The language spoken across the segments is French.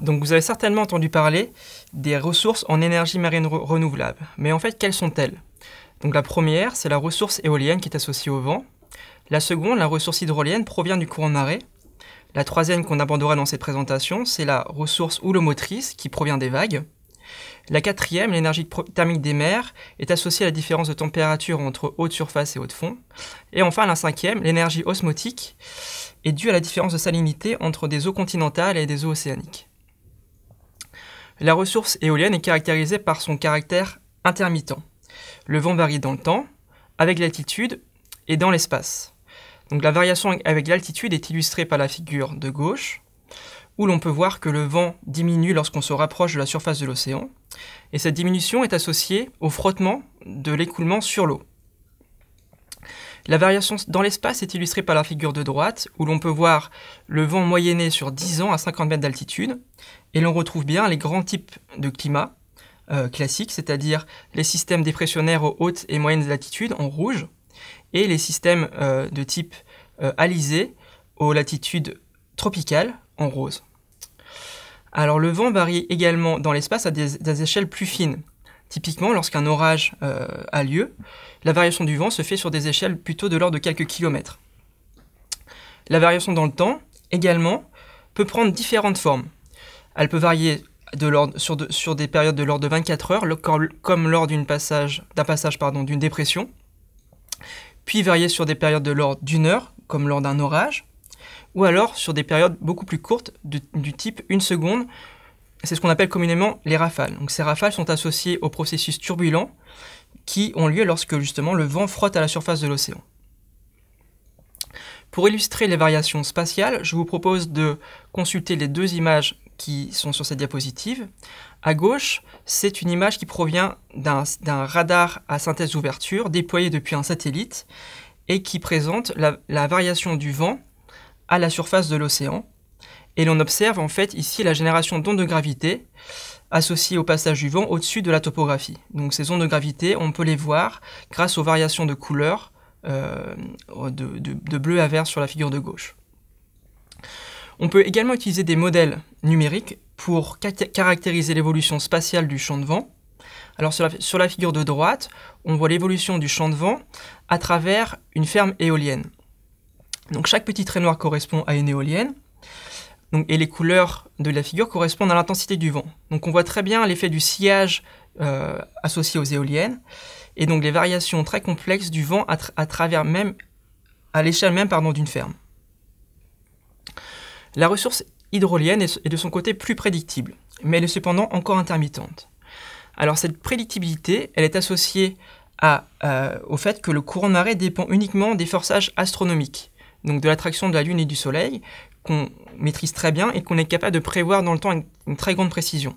Donc vous avez certainement entendu parler des ressources en énergie marine renouvelable. Mais en fait, quelles sont-elles Donc la première, c'est la ressource éolienne qui est associée au vent. La seconde, la ressource hydrolienne, provient du courant de marée. La troisième qu'on abordera dans cette présentation, c'est la ressource motrice qui provient des vagues. La quatrième, l'énergie thermique des mers, est associée à la différence de température entre haute surface et haute fond. Et enfin, la cinquième, l'énergie osmotique, est due à la différence de salinité entre des eaux continentales et des eaux océaniques. La ressource éolienne est caractérisée par son caractère intermittent. Le vent varie dans le temps, avec l'altitude et dans l'espace. Donc la variation avec l'altitude est illustrée par la figure de gauche, où l'on peut voir que le vent diminue lorsqu'on se rapproche de la surface de l'océan, et cette diminution est associée au frottement de l'écoulement sur l'eau. La variation dans l'espace est illustrée par la figure de droite, où l'on peut voir le vent moyenné sur 10 ans à 50 mètres d'altitude, et l'on retrouve bien les grands types de climat euh, classiques, c'est-à-dire les systèmes dépressionnaires aux hautes et moyennes latitudes en rouge, et les systèmes euh, de type euh, aux latitudes tropicales en rose. Alors le vent varie également dans l'espace à des échelles plus fines. Typiquement, lorsqu'un orage euh, a lieu, la variation du vent se fait sur des échelles plutôt de l'ordre de quelques kilomètres. La variation dans le temps, également, peut prendre différentes formes. Elle peut varier sur, des périodes de l'ordre de 24 heures, comme lors d'un passage, d'une dépression, puis varier sur des périodes de l'ordre d'une heure, comme lors d'un orage, ou alors sur des périodes beaucoup plus courtes du type une seconde c'est ce qu'on appelle communément les rafales. Donc ces rafales sont associées aux processus turbulents qui ont lieu lorsque justement le vent frotte à la surface de l'océan. Pour illustrer les variations spatiales, je vous propose de consulter les deux images qui sont sur cette diapositive. À gauche, c'est une image qui provient d'un radar à synthèse d'ouverture déployé depuis un satellite et qui présente la variation du vent à la surface de l'océan et l'on observe en fait ici la génération d'ondes de gravité associées au passage du vent au-dessus de la topographie. Donc ces ondes de gravité, on peut les voir grâce aux variations de couleur euh, de, bleu à vert sur la figure de gauche. On peut également utiliser des modèles numériques pour caractériser l'évolution spatiale du champ de vent. Alors sur la, sur la figure de droite, on voit l'évolution du champ de vent à travers une ferme éolienne. Donc chaque petit trait noir correspond à une éolienne et les couleurs de la figure correspondent à l'intensité du vent. Donc on voit très bien l'effet du sillage euh, associé aux éoliennes, et donc les variations très complexes du vent à, l'échelle même d'une ferme. La ressource hydrolienne est, de son côté plus prédictible, mais elle est cependant encore intermittente. Alors cette prédictibilité, elle est associée euh, au fait que le courant de marée dépend uniquement des forçages astronomiques, donc de l'attraction de la Lune et du Soleil, qu'on maîtrise très bien et qu'on est capable de prévoir dans le temps avec une très grande précision.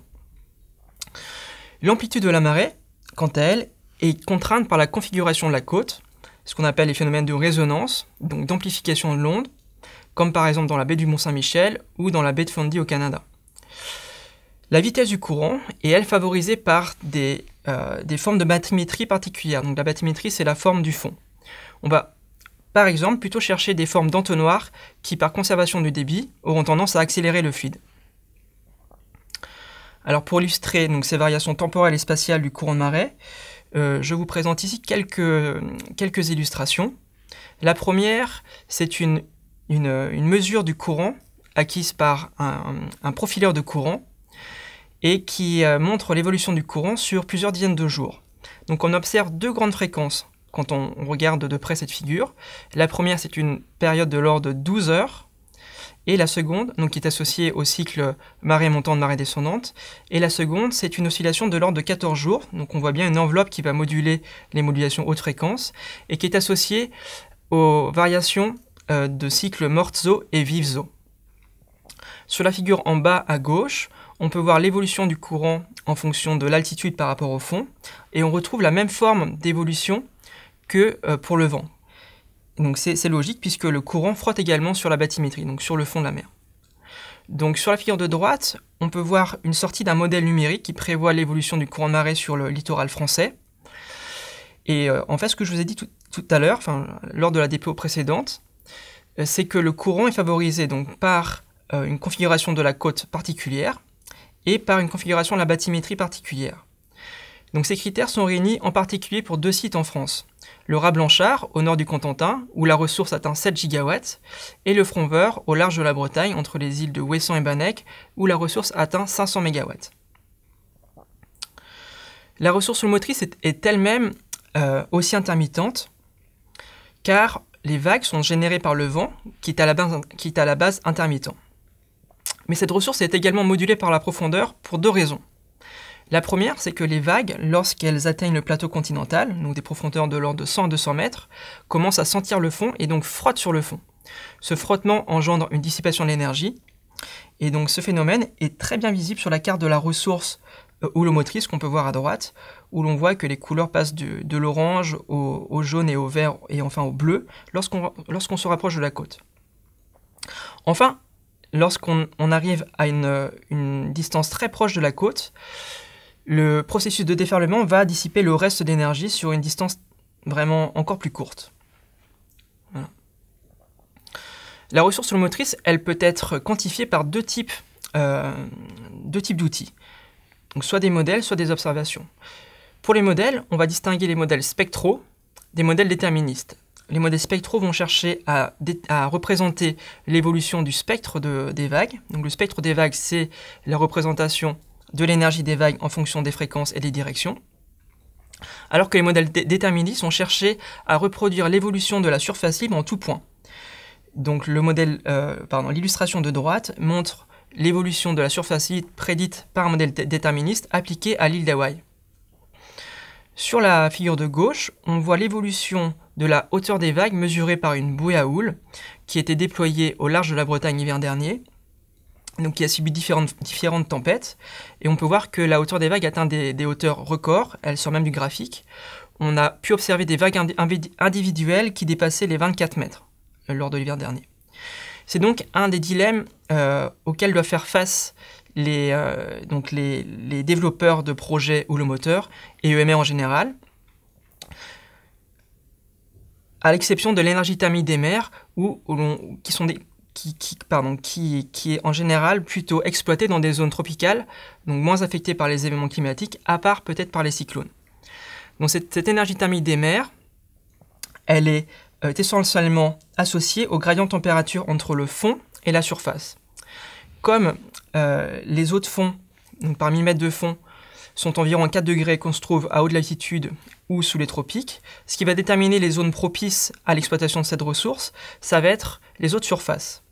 L'amplitude de la marée, quant à elle, est contrainte par la configuration de la côte, ce qu'on appelle les phénomènes de résonance, donc d'amplification de l'onde, comme par exemple dans la baie du Mont-Saint-Michel ou dans la baie de Fundy au Canada. La vitesse du courant est, elle, favorisée par des, euh, des formes de bathymétrie particulières. Donc la bathymétrie, c'est la forme du fond. On va par exemple, plutôt chercher des formes d'entonnoirs qui, par conservation du débit, auront tendance à accélérer le fluide. Alors pour illustrer donc, ces variations temporelles et spatiales du courant de marée, euh, je vous présente ici quelques, quelques illustrations. La première, c'est une, une, mesure du courant acquise par un, un profileur de courant et qui euh, montre l'évolution du courant sur plusieurs dizaines de jours. Donc on observe deux grandes fréquences, quand on, regarde de près cette figure. La première, c'est une période de l'ordre de 12 heures, et la seconde, donc qui est associée au cycle marée montante, marée descendante, et la seconde, c'est une oscillation de l'ordre de 14 jours, donc on voit bien une enveloppe qui va moduler les modulations haute fréquence, et qui est associée aux variations euh, de cycles mortzo et vivzo. Sur la figure en bas à gauche, on peut voir l'évolution du courant en fonction de l'altitude par rapport au fond, et on retrouve la même forme d'évolution que euh, pour le vent. Donc c'est logique puisque le courant frotte également sur la bathymétrie, donc sur le fond de la mer. Donc sur la figure de droite, on peut voir une sortie d'un modèle numérique qui prévoit l'évolution du courant de marée sur le littoral français. Et euh, en fait, ce que je vous ai dit tout, à l'heure, lors de la dépôt précédente, euh, c'est que le courant est favorisé donc par une configuration de la côte particulière et par une configuration de la bathymétrie particulière. Donc ces critères sont réunis en particulier pour deux sites en France le Ras Blanchard au nord du Contentin, où la ressource atteint 7 gigawatts, et le Front au large de la Bretagne, entre les îles de Wesson et Banec, où la ressource atteint 500 mégawatts. La ressource motrice est, elle-même euh, aussi intermittente, car les vagues sont générées par le vent, qui est à la base intermittent. Mais cette ressource est également modulée par la profondeur pour deux raisons. La première, c'est que les vagues, lorsqu'elles atteignent le plateau continental, donc des profondeurs de l'ordre de 100 à 200 mètres, commencent à sentir le fond et donc frottent sur le fond. Ce frottement engendre une dissipation de l'énergie, et donc ce phénomène est très bien visible sur la carte de la ressource euh, motrice qu'on peut voir à droite, où l'on voit que les couleurs passent de l'orange au, jaune et au vert, et enfin au bleu, lorsqu'on se rapproche de la côte. Enfin, lorsqu'on arrive à une distance très proche de la côte, le processus de déferlement va dissiper le reste d'énergie sur une distance vraiment encore plus courte. La ressource motrice elle peut être quantifiée par deux types euh, d'outils. soit des modèles, soit des observations. Pour les modèles, on va distinguer les modèles spectraux des modèles déterministes. Les modèles spectraux vont chercher à, représenter l'évolution du spectre des vagues. Donc le spectre des vagues, c'est la représentation de l'énergie des vagues en fonction des fréquences et des directions, alors que les modèles déterministes ont cherché à reproduire l'évolution de la surface libre en tout point. Donc euh, l'illustration de droite montre l'évolution de la surface libre prédite par un modèle déterministe appliqué à l'île d'Hawaï. Sur la figure de gauche, on voit l'évolution de la hauteur des vagues mesurée par une bouée à houle qui était déployée au large de la Bretagne l'hiver dernier qui a subi différentes, différentes tempêtes. Et on peut voir que la hauteur des vagues atteint des, hauteurs records, elle sort même du graphique. On a pu observer des vagues individuelles qui dépassaient les 24 mètres euh, lors de l'hiver dernier. C'est donc un des dilemmes euh, auxquels doivent faire face les, euh, donc les, développeurs de projets ou le moteur, et EMR en général. À l'exception de l'énergie thermique des mers, qui sont des, qui, est en général plutôt exploité dans des zones tropicales, donc moins affectées par les événements climatiques, à part peut-être par les cyclones. Donc cette, énergie thermique des mers, elle est euh, essentiellement associée au gradient de température entre le fond et la surface. Comme euh, les eaux de fond, donc par de fond, sont environ 4 degrés qu'on se trouve à haute latitude ou sous les tropiques. Ce qui va déterminer les zones propices à l'exploitation de cette ressource, ça va être les eaux de surface.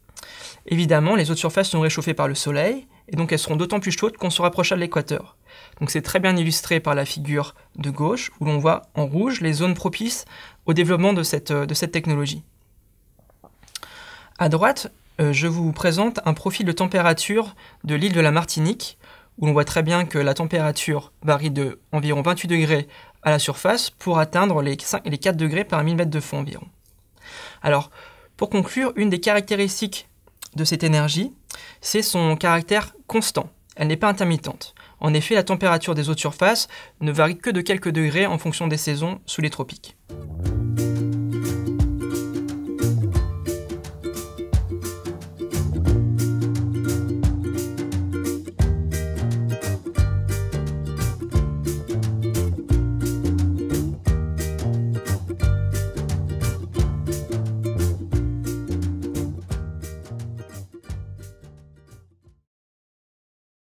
Évidemment, les eaux de surface sont réchauffées par le soleil, et donc elles seront d'autant plus chaudes qu'on se rapproche de l'équateur. Donc c'est très bien illustré par la figure de gauche, où l'on voit en rouge les zones propices au développement de cette, de cette technologie. À droite, euh, je vous présente un profil de température de l'île de la Martinique où l'on voit très bien que la température varie de environ 28 degrés à la surface pour atteindre les, les 4 degrés par 1000 mètres de fond environ. Alors, pour conclure, une des caractéristiques de cette énergie, c'est son caractère constant. Elle n'est pas intermittente. En effet, la température des eaux de surface ne varie que de quelques degrés en fonction des saisons sous les tropiques.